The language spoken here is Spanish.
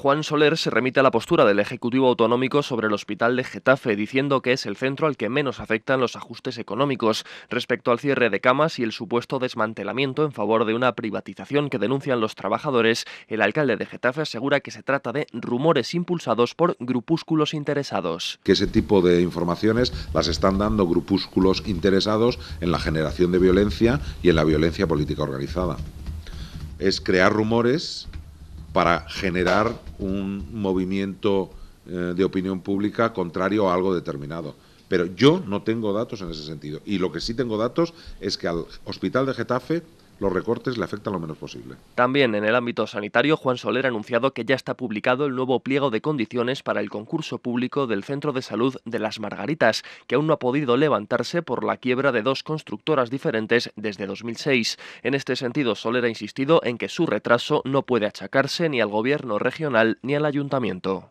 Juan Soler se remite a la postura del Ejecutivo Autonómico sobre el hospital de Getafe, diciendo que es el centro al que menos afectan los ajustes económicos respecto al cierre de camas y el supuesto desmantelamiento en favor de una privatización que denuncian los trabajadores. El alcalde de Getafe asegura que se trata de rumores impulsados por grupúsculos interesados. Que ese tipo de informaciones las están dando grupúsculos interesados en la generación de violencia y en la violencia política organizada. Es crear rumores para generar un movimiento eh, de opinión pública contrario a algo determinado. Pero yo no tengo datos en ese sentido. Y lo que sí tengo datos es que al hospital de Getafe los recortes le afectan lo menos posible. También en el ámbito sanitario, Juan Soler ha anunciado que ya está publicado el nuevo pliego de condiciones para el concurso público del Centro de Salud de Las Margaritas, que aún no ha podido levantarse por la quiebra de dos constructoras diferentes desde 2006. En este sentido, Soler ha insistido en que su retraso no puede achacarse ni al gobierno regional ni al ayuntamiento.